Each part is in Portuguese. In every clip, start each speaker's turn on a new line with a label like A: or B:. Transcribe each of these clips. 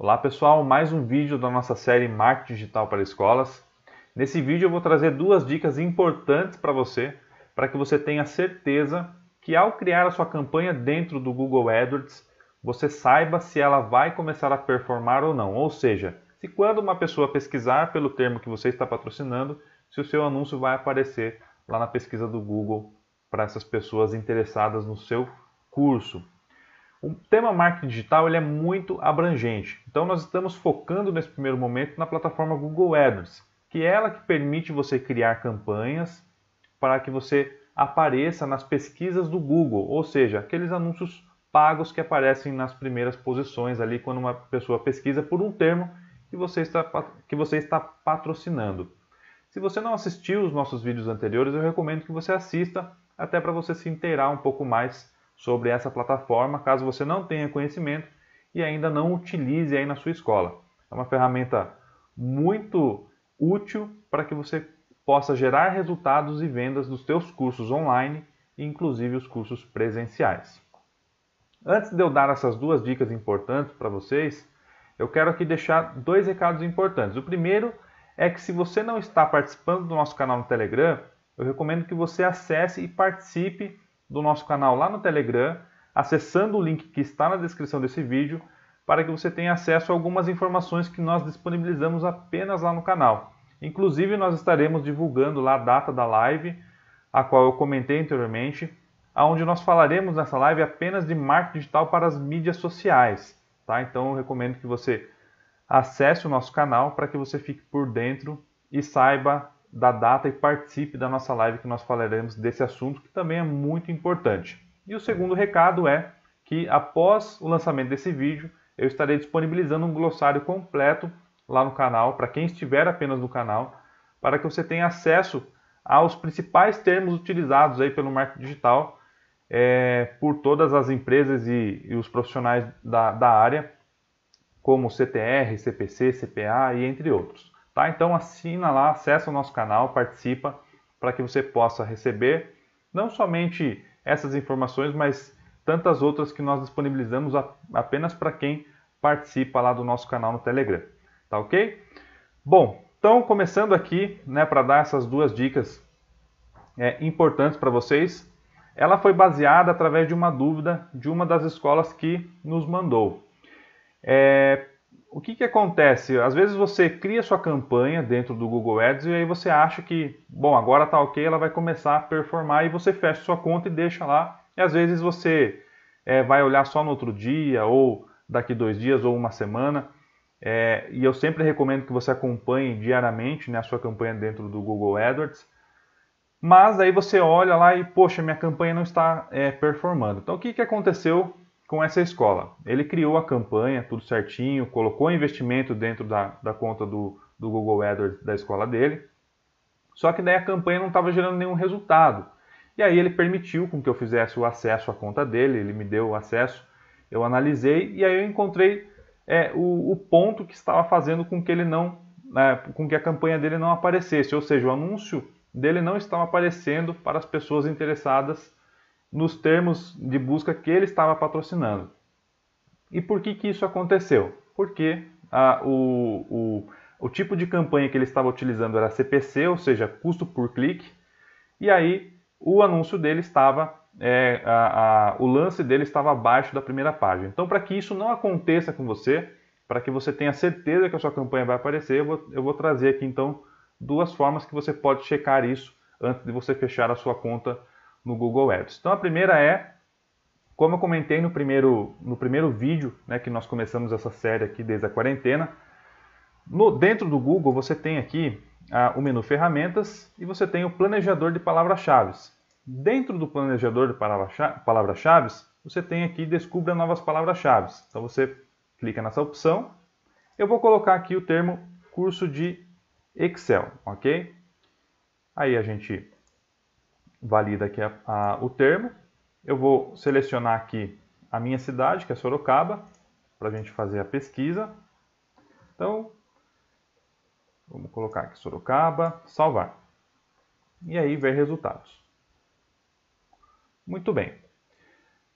A: Olá pessoal, mais um vídeo da nossa série Marketing Digital para Escolas. Nesse vídeo eu vou trazer duas dicas importantes para você, para que você tenha certeza que ao criar a sua campanha dentro do Google AdWords, você saiba se ela vai começar a performar ou não. Ou seja, se quando uma pessoa pesquisar pelo termo que você está patrocinando, se o seu anúncio vai aparecer lá na pesquisa do Google para essas pessoas interessadas no seu curso. O tema marketing digital ele é muito abrangente, então nós estamos focando nesse primeiro momento na plataforma Google AdWords, que é ela que permite você criar campanhas para que você apareça nas pesquisas do Google, ou seja, aqueles anúncios pagos que aparecem nas primeiras posições ali quando uma pessoa pesquisa por um termo que você está, que você está patrocinando. Se você não assistiu os nossos vídeos anteriores, eu recomendo que você assista até para você se inteirar um pouco mais sobre essa plataforma, caso você não tenha conhecimento e ainda não utilize aí na sua escola. É uma ferramenta muito útil para que você possa gerar resultados e vendas dos seus cursos online, inclusive os cursos presenciais. Antes de eu dar essas duas dicas importantes para vocês, eu quero aqui deixar dois recados importantes. O primeiro é que se você não está participando do nosso canal no Telegram, eu recomendo que você acesse e participe do nosso canal lá no Telegram, acessando o link que está na descrição desse vídeo, para que você tenha acesso a algumas informações que nós disponibilizamos apenas lá no canal. Inclusive, nós estaremos divulgando lá a data da live, a qual eu comentei anteriormente, onde nós falaremos nessa live apenas de marketing digital para as mídias sociais. Tá? Então, eu recomendo que você acesse o nosso canal para que você fique por dentro e saiba da data e participe da nossa live que nós falaremos desse assunto que também é muito importante. E o segundo recado é que após o lançamento desse vídeo, eu estarei disponibilizando um glossário completo lá no canal para quem estiver apenas no canal, para que você tenha acesso aos principais termos utilizados aí pelo marketing digital é, por todas as empresas e, e os profissionais da, da área, como CTR, CPC, CPA e entre outros. Tá? Então assina lá, acessa o nosso canal, participa para que você possa receber não somente essas informações, mas tantas outras que nós disponibilizamos apenas para quem participa lá do nosso canal no Telegram. Tá ok? Bom, então começando aqui né, para dar essas duas dicas é, importantes para vocês. Ela foi baseada através de uma dúvida de uma das escolas que nos mandou. É, o que, que acontece? Às vezes você cria sua campanha dentro do Google Ads e aí você acha que, bom, agora tá ok, ela vai começar a performar e você fecha sua conta e deixa lá. E às vezes você é, vai olhar só no outro dia, ou daqui dois dias, ou uma semana. É, e eu sempre recomendo que você acompanhe diariamente né, a sua campanha dentro do Google AdWords. Mas aí você olha lá e, poxa, minha campanha não está é, performando. Então o que, que aconteceu com essa escola. Ele criou a campanha, tudo certinho, colocou investimento dentro da, da conta do, do Google AdWords da escola dele. Só que daí a campanha não estava gerando nenhum resultado. E aí ele permitiu com que eu fizesse o acesso à conta dele, ele me deu o acesso, eu analisei e aí eu encontrei é, o, o, ponto que estava fazendo com que ele não, né, com que a campanha dele não aparecesse, ou seja, o anúncio dele não estava aparecendo para as pessoas interessadas nos termos de busca que ele estava patrocinando. E por que, que isso aconteceu? Porque a, o, o, o tipo de campanha que ele estava utilizando era CPC, ou seja, custo por clique, e aí o anúncio dele estava, é, a, a, o lance dele estava abaixo da primeira página. Então, para que isso não aconteça com você, para que você tenha certeza que a sua campanha vai aparecer, eu vou, eu vou trazer aqui então duas formas que você pode checar isso antes de você fechar a sua conta no Google Ads. Então a primeira é, como eu comentei no primeiro, no primeiro vídeo né, que nós começamos essa série aqui desde a quarentena, no, dentro do Google você tem aqui ah, o menu ferramentas e você tem o planejador de palavras-chave. Dentro do planejador de palavras-chave, você tem aqui descubra novas palavras-chave. Então você clica nessa opção. Eu vou colocar aqui o termo curso de Excel, ok? Aí a gente valida aqui a, a, o termo. Eu vou selecionar aqui a minha cidade, que é Sorocaba, para a gente fazer a pesquisa. Então, vamos colocar aqui Sorocaba, salvar. E aí ver resultados. Muito bem.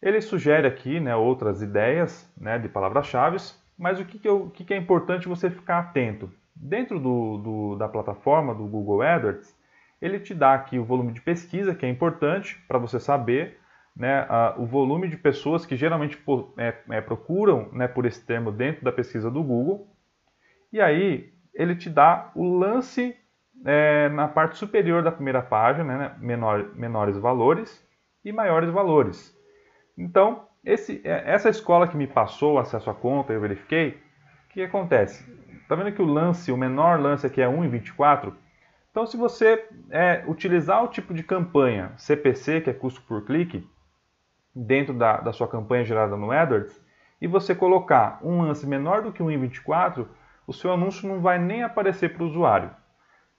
A: Ele sugere aqui né, outras ideias né, de palavras-chave, mas o que, que, eu, que, que, é importante você ficar atento? Dentro do, do, da plataforma do Google AdWords, ele te dá aqui o volume de pesquisa, que é importante para você saber né, a, o volume de pessoas que geralmente por, é, é, procuram né, por esse termo dentro da pesquisa do Google. E aí ele te dá o lance é, na parte superior da primeira página, né, menor, menores valores e maiores valores. Então, esse, é, essa escola que me passou acesso à conta, eu verifiquei, o que acontece? Está vendo que o lance, o menor lance aqui é 1,24? Então, se você é, utilizar o tipo de campanha CPC, que é custo por clique, dentro da, da sua campanha gerada no AdWords, e você colocar um lance menor do que 1,24, o seu anúncio não vai nem aparecer para o usuário.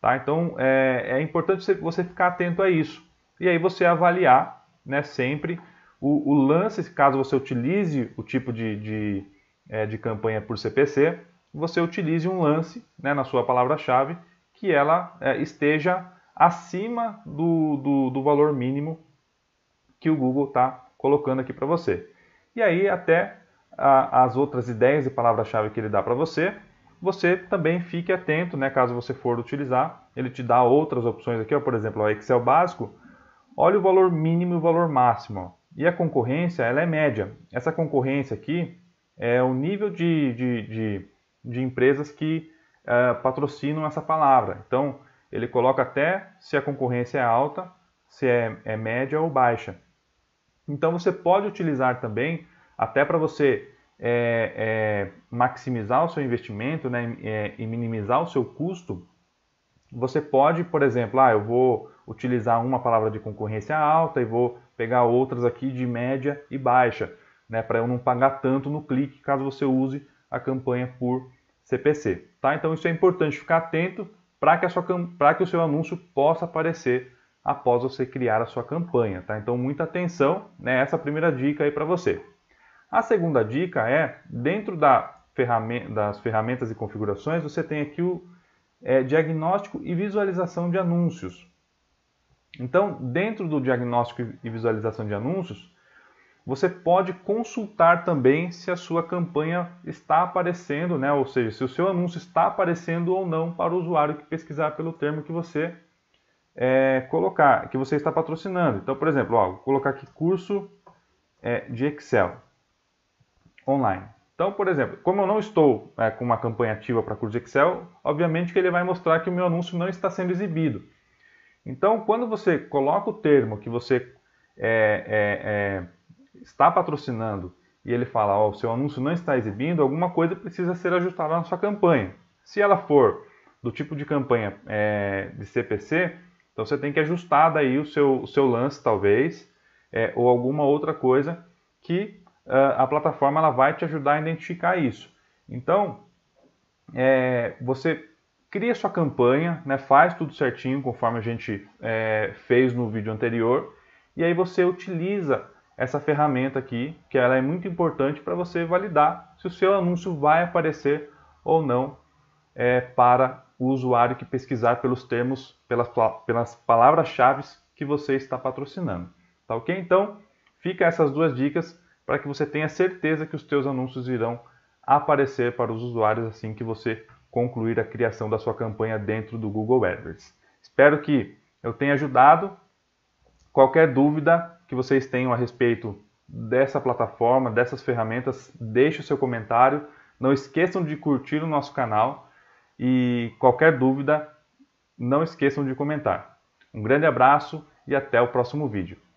A: Tá? Então, é, é importante você, ficar atento a isso. E aí você avaliar né, sempre o, o lance, caso você utilize o tipo de, de, é, de campanha por CPC, você utilize um lance né, na sua palavra-chave, que ela é, esteja acima do, do, do, valor mínimo que o Google está colocando aqui para você. E aí, até a, as outras ideias e palavras-chave que ele dá para você, você também fique atento, né, caso você for utilizar. Ele te dá outras opções aqui, ó, por exemplo, o Excel básico. Olha o valor mínimo e o valor máximo. Ó. E a concorrência ela é média. Essa concorrência aqui é o nível de, de, de, de empresas que uh, patrocinam essa palavra. Então, ele coloca até se a concorrência é alta, se é, é média ou baixa. Então, você pode utilizar também, até para você é, é, maximizar o seu investimento né, é, e minimizar o seu custo, você pode, por exemplo, ah, eu vou utilizar uma palavra de concorrência alta e vou pegar outras aqui de média e baixa, né, para eu não pagar tanto no clique caso você use a campanha por CPC. Tá? Então isso é importante ficar atento para que, cam... que, o seu anúncio possa aparecer após você criar a sua campanha. Tá? Então muita atenção, né? essa é a primeira dica aí para você. A segunda dica é, dentro da ferramenta... das ferramentas e configurações, você tem aqui o é, diagnóstico e visualização de anúncios. Então, dentro do diagnóstico e visualização de anúncios, você pode consultar também se a sua campanha está aparecendo, né? ou seja, se o seu anúncio está aparecendo ou não para o usuário que pesquisar pelo termo que você é, colocar, que você está patrocinando. Então, por exemplo, ó, vou colocar aqui curso é, de Excel online. Então, por exemplo, como eu não estou é, com uma campanha ativa para curso de Excel, obviamente que ele vai mostrar que o meu anúncio não está sendo exibido. Então, quando você coloca o termo que você é, é, é, está patrocinando e ele fala, ó, oh, o seu anúncio não está exibindo, alguma coisa precisa ser ajustada na sua campanha. Se ela for do tipo de campanha é, de CPC, então você tem que ajustar daí o seu, o seu lance, talvez, é, ou alguma outra coisa que uh, a plataforma ela vai te ajudar a identificar isso. Então, é, você cria sua campanha, né, faz tudo certinho, conforme a gente é, fez no vídeo anterior, e aí você utiliza essa ferramenta aqui, que ela é muito importante para você validar se o seu anúncio vai aparecer ou não é, para o usuário que pesquisar pelos termos, pelas, pelas palavras-chave que você está patrocinando. Tá ok? Então, fica essas duas dicas para que você tenha certeza que os seus anúncios irão aparecer para os usuários assim que você concluir a criação da sua campanha dentro do Google AdWords. Espero que eu tenha ajudado. Qualquer dúvida, que vocês tenham a respeito dessa plataforma, dessas ferramentas. Deixe o seu comentário. Não esqueçam de curtir o nosso canal e qualquer dúvida, não esqueçam de comentar. Um grande abraço e até o próximo vídeo.